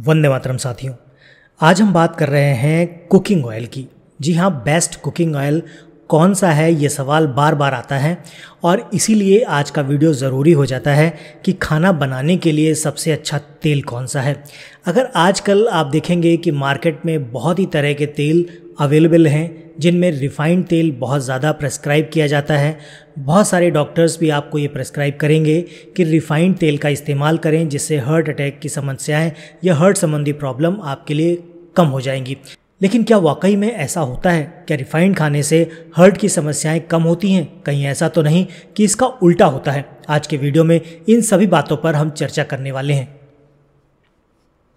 वंदे मातरम साथियों आज हम बात कर रहे हैं कुकिंग ऑयल की जी हाँ बेस्ट कुकिंग ऑयल कौन सा है ये सवाल बार बार आता है और इसीलिए आज का वीडियो ज़रूरी हो जाता है कि खाना बनाने के लिए सबसे अच्छा तेल कौन सा है अगर आजकल आप देखेंगे कि मार्केट में बहुत ही तरह के तेल अवेलेबल हैं जिनमें रिफाइंड तेल बहुत ज़्यादा प्रेस्क्राइब किया जाता है बहुत सारे डॉक्टर्स भी आपको ये प्रेस्क्राइब करेंगे कि रिफाइंड तेल का इस्तेमाल करें जिससे हार्ट अटैक की समस्याएं या हार्ट संबंधी प्रॉब्लम आपके लिए कम हो जाएंगी लेकिन क्या वाकई में ऐसा होता है क्या रिफाइंड खाने से हर्ट की समस्याएं कम होती हैं कहीं ऐसा तो नहीं कि इसका उल्टा होता है आज के वीडियो में इन सभी बातों पर हम चर्चा करने वाले हैं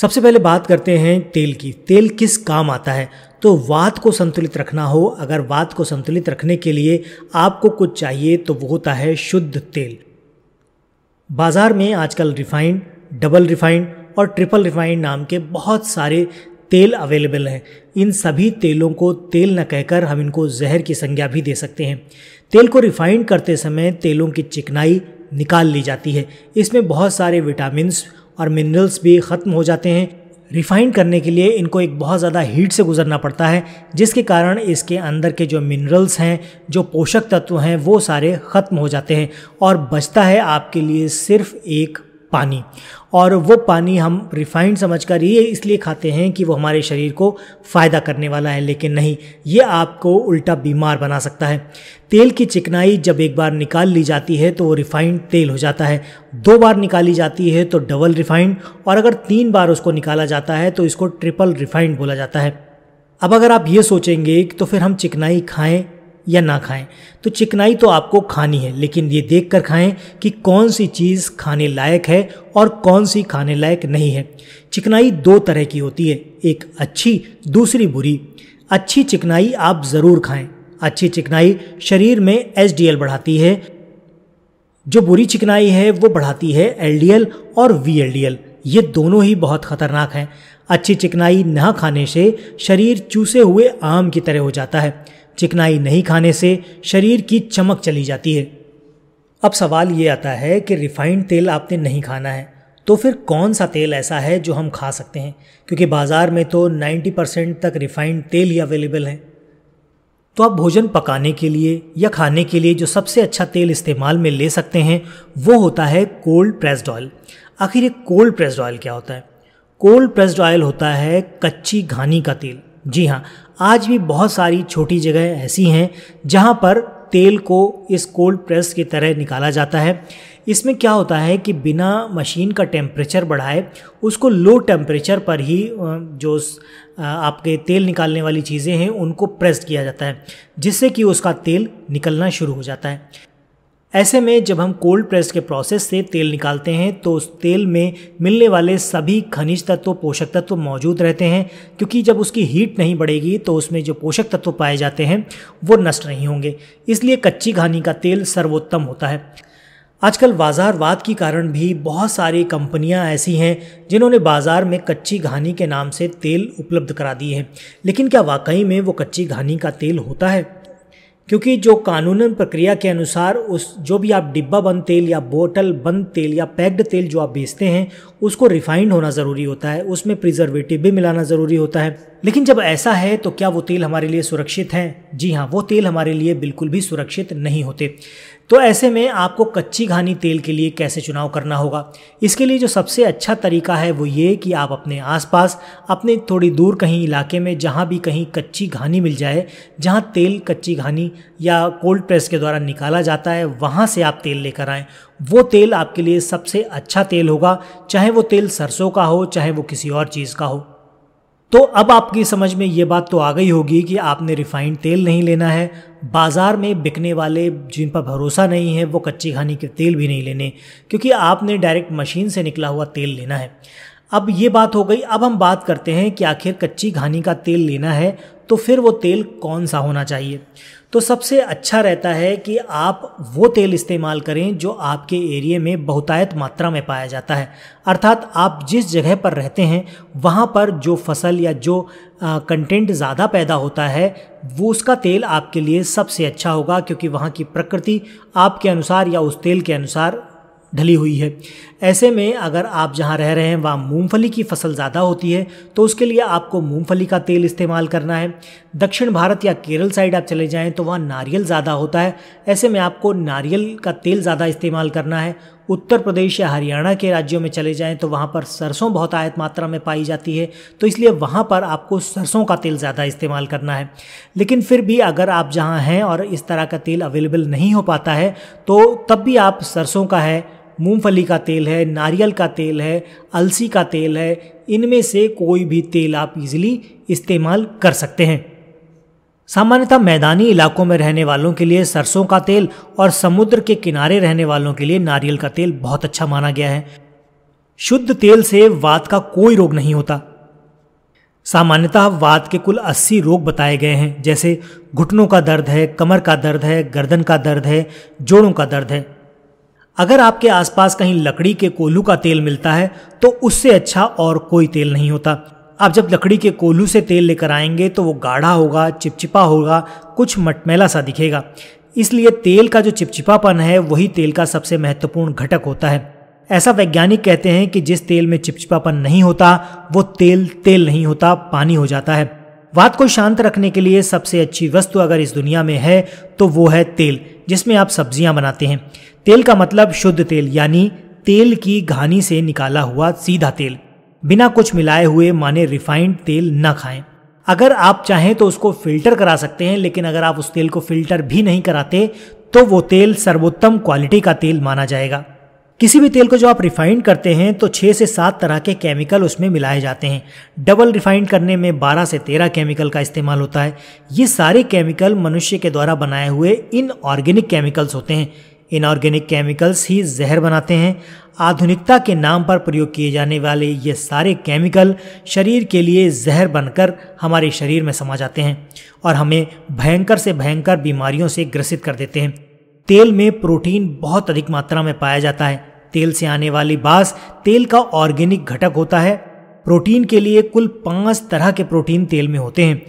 सबसे पहले बात करते हैं तेल की तेल किस काम आता है तो वात को संतुलित रखना हो अगर वात को संतुलित रखने के लिए आपको कुछ चाहिए तो वो होता है शुद्ध तेल बाज़ार में आजकल रिफाइंड डबल रिफाइंड और ट्रिपल रिफाइंड नाम के बहुत सारे तेल अवेलेबल हैं इन सभी तेलों को तेल न कहकर हम इनको जहर की संज्ञा भी दे सकते हैं तेल को रिफाइंड करते समय तेलों की चिकनाई निकाल ली जाती है इसमें बहुत सारे विटामिनस और मिनरल्स भी ख़त्म हो जाते हैं रिफाइन करने के लिए इनको एक बहुत ज़्यादा हीट से गुजरना पड़ता है जिसके कारण इसके अंदर के जो मिनरल्स हैं जो पोषक तत्व हैं वो सारे ख़त्म हो जाते हैं और बचता है आपके लिए सिर्फ एक पानी और वो पानी हम रिफाइंड समझकर ये इसलिए खाते हैं कि वो हमारे शरीर को फ़ायदा करने वाला है लेकिन नहीं ये आपको उल्टा बीमार बना सकता है तेल की चिकनाई जब एक बार निकाल ली जाती है तो वो रिफाइंड तेल हो जाता है दो बार निकाली जाती है तो डबल रिफाइंड और अगर तीन बार उसको निकाला जाता है तो इसको ट्रिपल रिफाइंड बोला जाता है अब अगर आप ये सोचेंगे तो फिर हम चिकनाई खाएं या ना खाएं तो चिकनाई तो आपको खानी है लेकिन ये देख कर खाएं कि कौन सी चीज़ खाने लायक है और कौन सी खाने लायक नहीं है चिकनाई दो तरह की होती है एक अच्छी दूसरी बुरी अच्छी चिकनाई आप ज़रूर खाएं अच्छी चिकनाई शरीर में एच बढ़ाती है जो बुरी चिकनाई है वो बढ़ाती है एल और वी ये दोनों ही बहुत खतरनाक हैं अच्छी चिकनाई ना खाने से शरीर चूसे हुए आम की तरह हो जाता है चिकनाई नहीं खाने से शरीर की चमक चली जाती है अब सवाल ये आता है कि रिफाइंड तेल आपने नहीं खाना है तो फिर कौन सा तेल ऐसा है जो हम खा सकते हैं क्योंकि बाज़ार में तो 90 परसेंट तक रिफाइंड तेल ही अवेलेबल है तो आप भोजन पकाने के लिए या खाने के लिए जो सबसे अच्छा तेल इस्तेमाल में ले सकते हैं वो होता है कोल्ड प्रेस्ड ऑयल आखिर ये कोल्ड प्रेस्ड ऑयल क्या होता है कोल्ड प्रेस्ड ऑयल होता है कच्ची घानी का तेल जी हाँ आज भी बहुत सारी छोटी जगह ऐसी हैं जहाँ पर तेल को इस कोल्ड प्रेस की तरह निकाला जाता है इसमें क्या होता है कि बिना मशीन का टेम्परेचर बढ़ाए उसको लो टेम्परेचर पर ही जो आपके तेल निकालने वाली चीज़ें हैं उनको प्रेस किया जाता है जिससे कि उसका तेल निकलना शुरू हो जाता है ऐसे में जब हम कोल्ड प्रेस के प्रोसेस से तेल निकालते हैं तो उस तेल में मिलने वाले सभी खनिज तत्व पोषक तत्व मौजूद रहते हैं क्योंकि जब उसकी हीट नहीं बढ़ेगी तो उसमें जो पोषक तत्व पाए जाते हैं वो नष्ट नहीं होंगे इसलिए कच्ची घानी का तेल सर्वोत्तम होता है आजकल बाज़ारवाद के कारण भी बहुत सारी कंपनियां ऐसी हैं जिन्होंने बाज़ार में कच्ची घानी के नाम से तेल उपलब्ध करा दिए हैं लेकिन क्या वाकई में वो कच्ची घानी का तेल होता है क्योंकि जो कानूनन प्रक्रिया के अनुसार उस जो भी आप डिब्बा बंद तेल या बोतल बंद तेल या पैक्ड तेल जो आप बेचते हैं उसको रिफाइंड होना ज़रूरी होता है उसमें प्रिजर्वेटिव भी मिलाना ज़रूरी होता है लेकिन जब ऐसा है तो क्या वो तेल हमारे लिए सुरक्षित हैं जी हाँ वो तेल हमारे लिए बिल्कुल भी सुरक्षित नहीं होते तो ऐसे में आपको कच्ची घानी तेल के लिए कैसे चुनाव करना होगा इसके लिए जो सबसे अच्छा तरीका है वो ये कि आप अपने आसपास अपने थोड़ी दूर कहीं इलाके में जहाँ भी कहीं कच्ची घानी मिल जाए जहाँ तेल कच्ची घानी या कोल्ड प्रेस के द्वारा निकाला जाता है वहाँ से आप तेल लेकर आएँ वो तेल आपके लिए सबसे अच्छा तेल होगा चाहे वो तेल सरसों का हो चाहे वो किसी और चीज़ का हो तो अब आपकी समझ में ये बात तो आ गई होगी कि आपने रिफाइंड तेल नहीं लेना है बाज़ार में बिकने वाले जिन पर भरोसा नहीं है वो कच्ची खानी के तेल भी नहीं लेने क्योंकि आपने डायरेक्ट मशीन से निकला हुआ तेल लेना है अब ये बात हो गई अब हम बात करते हैं कि आखिर कच्ची घानी का तेल लेना है तो फिर वो तेल कौन सा होना चाहिए तो सबसे अच्छा रहता है कि आप वो तेल इस्तेमाल करें जो आपके एरिए में बहुतायत मात्रा में पाया जाता है अर्थात आप जिस जगह पर रहते हैं वहाँ पर जो फसल या जो कंटेंट ज़्यादा पैदा होता है वो उसका तेल आपके लिए सबसे अच्छा होगा क्योंकि वहाँ की प्रकृति आपके अनुसार या उस तेल के अनुसार ढली हुई है ऐसे में अगर आप जहाँ रह रहे हैं वहाँ मूंगफली की फसल ज़्यादा होती है तो उसके लिए आपको मूंगफली का तेल इस्तेमाल करना है दक्षिण भारत या केरल साइड आप चले जाएँ तो वहाँ नारियल ज़्यादा होता है ऐसे में आपको नारियल का तेल ज़्यादा इस्तेमाल करना है उत्तर प्रदेश या हरियाणा के राज्यों में चले जाएँ तो वहाँ पर सरसों बहुत आयत मात्रा में पाई जाती है तो इसलिए वहाँ पर आपको सरसों का तेल ज़्यादा इस्तेमाल करना है लेकिन फिर भी अगर आप जहाँ हैं और इस तरह का तेल अवेलेबल नहीं हो पाता है तो तब भी आप सरसों का है मूंगफली का तेल है नारियल का तेल है अलसी का तेल है इनमें से कोई भी तेल आप इजीली इस्तेमाल कर सकते हैं सामान्यतः मैदानी इलाकों में रहने वालों के लिए सरसों का तेल और समुद्र के किनारे रहने वालों के लिए नारियल का तेल बहुत अच्छा माना गया है शुद्ध तेल से वात का कोई रोग नहीं होता सामान्यतः वात के कुल 80 रोग बताए गए हैं जैसे घुटनों का दर्द है कमर का दर्द है गर्दन का दर्द है जोड़ों का दर्द है अगर आपके आसपास कहीं लकड़ी के कोल्हू का तेल मिलता है तो उससे अच्छा और कोई तेल नहीं होता आप जब लकड़ी के कोल्हू से तेल लेकर आएंगे तो वो गाढ़ा होगा चिपचिपा होगा कुछ मटमैला सा दिखेगा इसलिए तेल का जो चिपचिपापन है वही तेल का सबसे महत्वपूर्ण घटक होता है ऐसा वैज्ञानिक कहते हैं कि जिस तेल में चिपचिपापन नहीं होता वो तेल तेल नहीं होता पानी हो जाता है वात को शांत रखने के लिए सबसे अच्छी वस्तु अगर इस दुनिया में है तो वो है तेल जिसमें आप सब्जियां बनाते हैं तेल का मतलब शुद्ध तेल यानी तेल की घानी से निकाला हुआ सीधा तेल बिना कुछ मिलाए हुए माने रिफाइंड तेल न खाएं अगर आप चाहें तो उसको फिल्टर करा सकते हैं लेकिन अगर आप उस तेल को फिल्टर भी नहीं कराते तो वो तेल सर्वोत्तम क्वालिटी का तेल माना जाएगा किसी भी तेल को जो आप रिफाइंड करते हैं तो छः से सात तरह के केमिकल उसमें मिलाए जाते हैं डबल रिफाइंड करने में बारह से तेरह केमिकल का इस्तेमाल होता है ये सारे केमिकल मनुष्य के द्वारा बनाए हुए इनऑर्गेनिक केमिकल्स होते हैं इनऑर्गेनिक केमिकल्स ही जहर बनाते हैं आधुनिकता के नाम पर प्रयोग किए जाने वाले ये सारे केमिकल शरीर के लिए जहर बनकर हमारे शरीर में समा जाते हैं और हमें भयंकर से भयंकर बीमारियों से ग्रसित कर देते हैं तेल में प्रोटीन बहुत अधिक मात्रा में पाया जाता है तेल से आने वाली बास तेल का ऑर्गेनिक घटक होता है प्रोटीन के लिए कुल पांच तरह के प्रोटीन तेल में होते हैं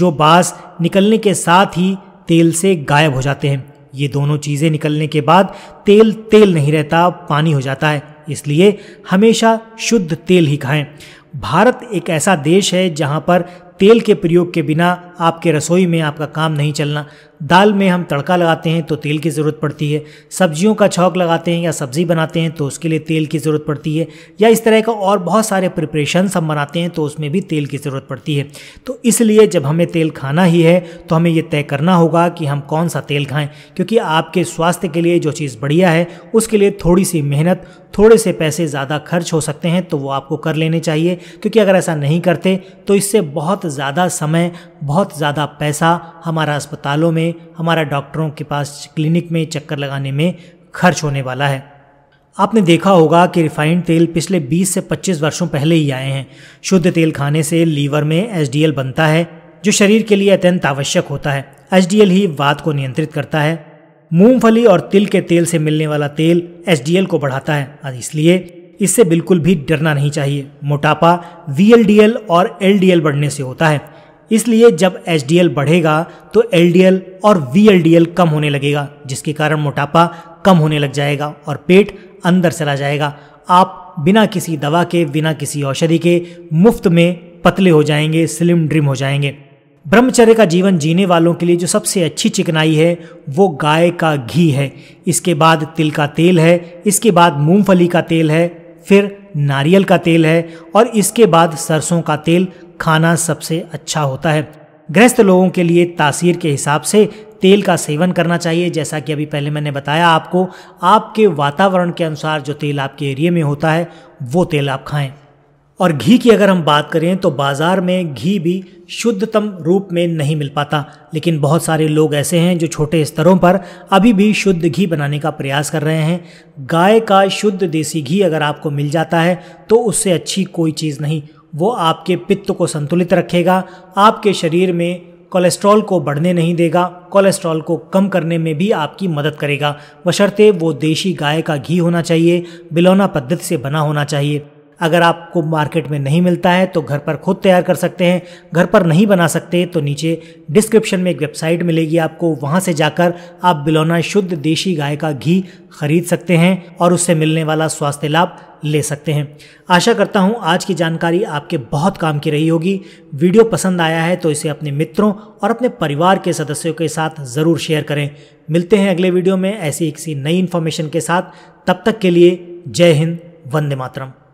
जो बास निकलने के साथ ही तेल से गायब हो जाते हैं ये दोनों चीज़ें निकलने के बाद तेल तेल नहीं रहता पानी हो जाता है इसलिए हमेशा शुद्ध तेल ही खाएं भारत एक ऐसा देश है जहाँ पर तेल के प्रयोग के बिना आपके रसोई में आपका काम नहीं चलना दाल में हम तड़का लगाते हैं तो तेल की ज़रूरत पड़ती है सब्जियों का छौक लगाते हैं या सब्ज़ी बनाते हैं तो उसके लिए तेल की ज़रूरत पड़ती है या इस तरह का और बहुत सारे प्रिपरेशन हम बनाते हैं तो उसमें भी तेल की ज़रूरत पड़ती है तो इसलिए जब हमें तेल खाना ही है तो हमें यह तय करना होगा कि हम कौन सा तेल खाएँ क्योंकि आपके स्वास्थ्य के लिए जो चीज़ बढ़िया है उसके लिए थोड़ी सी मेहनत थोड़े से पैसे ज़्यादा खर्च हो सकते हैं तो वो आपको कर लेने चाहिए क्योंकि अगर ऐसा नहीं करते तो इससे बहुत ज़्यादा समय बहुत ज़्यादा पैसा हमारा अस्पतालों में में हमारा डॉक्टरों के पास क्लिनिक में चक्कर लगाने में खर्च होने वाला है आपने देखा होगा कि रिफाइंड तेल पिछले 20 से 25 वर्षों पहले ही आए हैं शुद्ध तेल खाने से लीवर में एच बनता है जो शरीर के लिए अत्यंत आवश्यक होता है एच ही वात को नियंत्रित करता है मूंगफली और तिल के तेल से मिलने वाला तेल एच को बढ़ाता है इसलिए इससे बिल्कुल भी डरना नहीं चाहिए मोटापा वी और एल बढ़ने से होता है इसलिए जब एच बढ़ेगा तो एल और वी कम होने लगेगा जिसके कारण मोटापा कम होने लग जाएगा और पेट अंदर चला जाएगा आप बिना किसी दवा के बिना किसी औषधि के मुफ्त में पतले हो जाएंगे स्लिम ड्रिम हो जाएंगे ब्रह्मचर्य का जीवन जीने वालों के लिए जो सबसे अच्छी चिकनाई है वो गाय का घी है इसके बाद तिल का तेल है इसके बाद मूंगफली का तेल है फिर नारियल का तेल है और इसके बाद सरसों का तेल खाना सबसे अच्छा होता है ग्रस्त लोगों के लिए तासीर के हिसाब से तेल का सेवन करना चाहिए जैसा कि अभी पहले मैंने बताया आपको आपके वातावरण के अनुसार जो तेल आपके एरिए में होता है वो तेल आप खाएं और घी की अगर हम बात करें तो बाज़ार में घी भी शुद्धतम रूप में नहीं मिल पाता लेकिन बहुत सारे लोग ऐसे हैं जो छोटे स्तरों पर अभी भी शुद्ध घी बनाने का प्रयास कर रहे हैं गाय का शुद्ध देसी घी अगर आपको मिल जाता है तो उससे अच्छी कोई चीज़ नहीं वो आपके पित्त को संतुलित रखेगा आपके शरीर में कोलेस्ट्रॉल को बढ़ने नहीं देगा कोलेस्ट्रॉल को कम करने में भी आपकी मदद करेगा बशर्ते वो देशी गाय का घी होना चाहिए बिलौना पद्धति से बना होना चाहिए अगर आपको मार्केट में नहीं मिलता है तो घर पर खुद तैयार कर सकते हैं घर पर नहीं बना सकते तो नीचे डिस्क्रिप्शन में एक वेबसाइट मिलेगी आपको वहाँ से जाकर आप बिलौना शुद्ध देशी गाय का घी खरीद सकते हैं और उससे मिलने वाला स्वास्थ्य लाभ ले सकते हैं आशा करता हूँ आज की जानकारी आपके बहुत काम की रही होगी वीडियो पसंद आया है तो इसे अपने मित्रों और अपने परिवार के सदस्यों के साथ ज़रूर शेयर करें मिलते हैं अगले वीडियो में ऐसी किसी नई इन्फॉर्मेशन के साथ तब तक के लिए जय हिंद वंदे मातरम